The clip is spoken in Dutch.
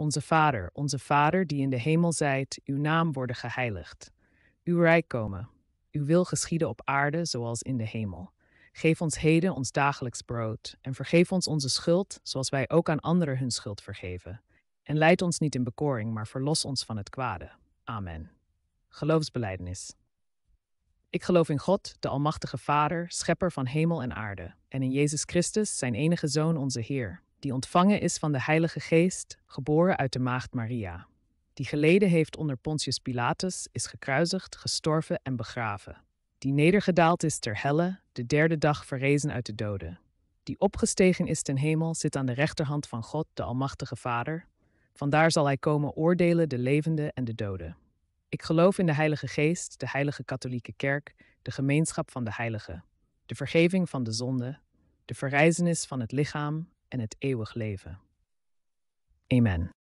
Onze Vader, onze Vader die in de hemel zijt, uw naam worden geheiligd. Uw rijk komen. Uw wil geschieden op aarde zoals in de hemel. Geef ons heden ons dagelijks brood en vergeef ons onze schuld zoals wij ook aan anderen hun schuld vergeven. En leid ons niet in bekoring, maar verlos ons van het kwade. Amen. Geloofsbeleidenis. Ik geloof in God, de Almachtige Vader, Schepper van hemel en aarde, en in Jezus Christus, zijn enige Zoon, onze Heer, die ontvangen is van de Heilige Geest, geboren uit de Maagd Maria, die geleden heeft onder Pontius Pilatus, is gekruisigd, gestorven en begraven, die nedergedaald is ter helle, de derde dag verrezen uit de doden, die opgestegen is ten hemel, zit aan de rechterhand van God, de Almachtige Vader. Vandaar zal hij komen oordelen de levenden en de doden. Ik geloof in de Heilige Geest, de Heilige Katholieke Kerk, de gemeenschap van de heiligen, de vergeving van de zonde, de verrijzenis van het lichaam en het eeuwig leven. Amen.